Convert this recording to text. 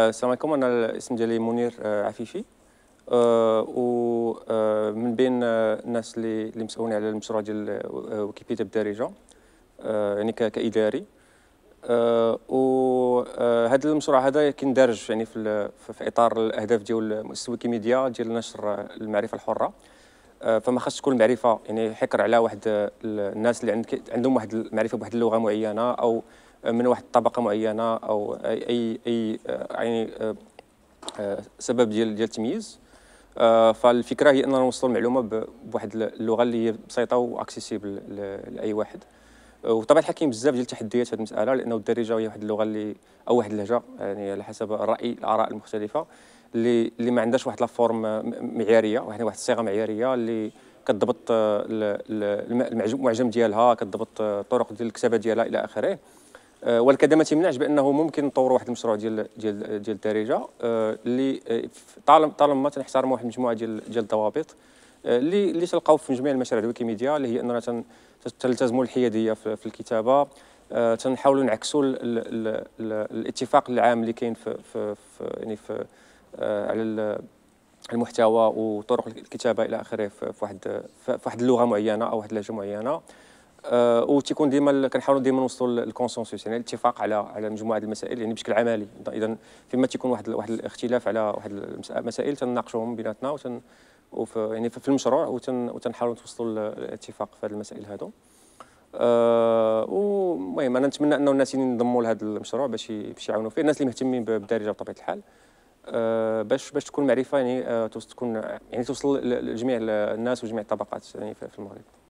السلام عليكم انا الاسم ديالي منير آه، عفيفي آه، ومن آه، بين الناس اللي اللي مسؤولين على المشروع ديال ويكيبيديا بالدارجه يعني كاداري وهذا المشروع هذا كيندرج يعني في, في اطار الاهداف ديال مؤسسه ويكيميديا ديال نشر المعرفه الحره فما خاصش تكون المعرفه يعني حكر على واحد الناس اللي عندهم واحد المعرفه بواحد اللغه معينه او من واحد الطبقه معينه او اي اي آه، يعني آه، آه، سبب ديال ديال التمييز فالفكره هي اننا نوصلوا المعلومه بواحد اللغه اللي هي بسيطه واكسيسيبل لاي واحد وطبعا الحكيم بزاف ديال التحديات في هذه المساله لانه الدارجه هي واحد اللغه اللي او واحد اللهجه يعني على حسب الراي الاراء المختلفه اللي اللي ما عندهاش واحد لافورم معياريه واحد واحد الصيغه معياريه اللي كتضبط المعجم ديالها كتضبط طرق ديال الكتابه ديالها الى اخره آه، ولكن ما تيمنعش بانه ممكن نطوروا واحد المشروع ديال ديال ديال الدارجه آه، اللي آه، طالما طالما تنحترموا واحد المجموعه ديال ديال الضوابط اللي اللي تلقاو في جميع المشاريع ديال ويكيميديا اللي هي اننا تلتزموا الحياديه في الكتابه تنحاولوا نعكسوا الاتفاق العام اللي كاين في, في, في يعني في على المحتوى وطرق الكتابه الى اخره في واحد في واحد اللغه معينه او واحد اللهجه معينه آه، وتيكون ديما كنحاولوا ديما نوصلوا للكونسنسوس يعني الاتفاق على على مجموعه المسائل يعني بشكل عملي اذا فيما تيكون واحد واحد الاختلاف على واحد المسائل تناقشوهم بيناتنا وتن وفي يعني في المشروع وتن وتنحاولوا توصلوا للاتفاق في هذه المسائل هادو أه ومهم انا نتمنى انه الناس يعني ينضموا لهذا المشروع باش باش يعاونوا فيه الناس اللي مهتمين بالدارجه بطبيعه الحال أه باش باش تكون معرفه يعني أه تكون يعني توصل لجميع الناس وجميع الطبقات يعني في المغرب